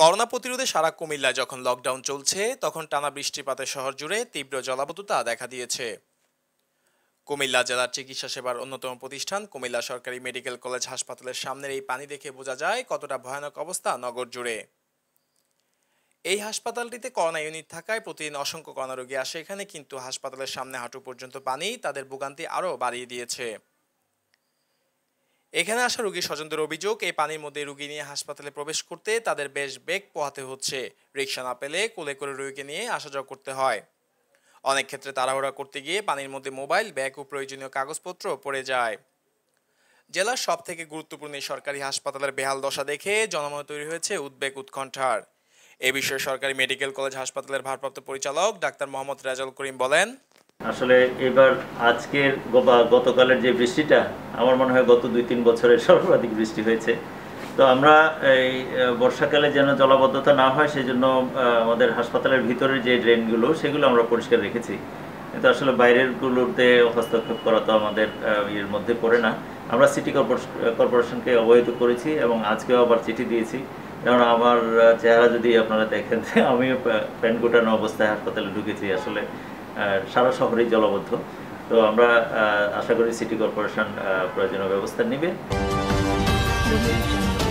corona প্রতিরোধে সারা কুমিল্লা যখন lockdown চলছে তখন টানা বৃষ্টিপাতে শহর জুড়ে তীব্র জলাবদ্ধতা দেখা দিয়েছে কুমিল্লা জেলার চিকিৎসা সেবার অন্যতম প্রতিষ্ঠান কুমিল্লা সরকারি মেডিকেল কলেজ হাসপাতালের সামনের এই পানি দেখে বোঝা যায় কতটা ভয়ানক অবস্থা নগর জুড়ে এই হাসপাতালটিতে করোনা ইউনিট থাকায় প্রতিদিন অসংখ্য করোনা রোগী আসে এখানে কিন্তু হাসপাতালের সামনে হাঁটু পর্যন্ত পানি তাদের ভোগান্তি আরও বাড়িয়ে দিয়েছে এখানে আসা রোগী স্বজনদের অভিযোগ এই পানির মধ্যে রোগী নিয়ে হাসপাতালে প্রবেশ করতে তাদের বেশ বেগ পোহাতে হচ্ছে রিক্সা না পেলে কোলে করে রোগীকে নিয়ে আসা যাওয়া করতে হয় অনেক ক্ষেত্রে তাড়াহুড়া করতে গিয়ে পানির মধ্যে মোবাইল ব্যাগ ও প্রয়োজনীয় কাগজপত্র পড়ে যায় জেলার সব থেকে গুরুত্বপূর্ণ সরকারি হাসপাতালের বেহাল দশা দেখে জনমনে তৈরি হয়েছে উদ্বেগ উৎকণ্ঠার এ বিষয়ে সরকারি মেডিকেল কলেজ হাসপাতালের ভারপ্রাপ্ত পরিচালক ডাক্তার মোহাম্মদ রাজাল করিম বলেন আসলে এবার আজকের বা গতকালের যে বৃষ্টিটা আমার মনে হয় গত দুই তিন বছরের সর্বাধিক বৃষ্টি হয়েছে তো আমরা এই বর্ষাকালে যেন জলাবদ্ধতা না হয় সেই জন্য আমাদের হাসপাতালের ভিতরের যে ড্রেনগুলো সেগুলো আমরা পরিষ্কার রেখেছি কিন্তু আসলে বাইরেরগুলোতে হস্তক্ষেপ করা তো আমাদের ইয়ের মধ্যে পড়ে না আমরা সিটি কর্পোরেশনকে অবহিত করেছি এবং আজকেও আবার চিঠি দিয়েছি কারণ আমার চেহারা যদি আপনারা দেখেন আমি প্যান্ট গোটানো অবস্থায় হাসপাতালে ঢুকেছি আসলে সারা শহরেই জলবদ্ধ তো আমরা আশা করি সিটি কর্পোরেশন প্রয়োজনীয় ব্যবস্থা নেবে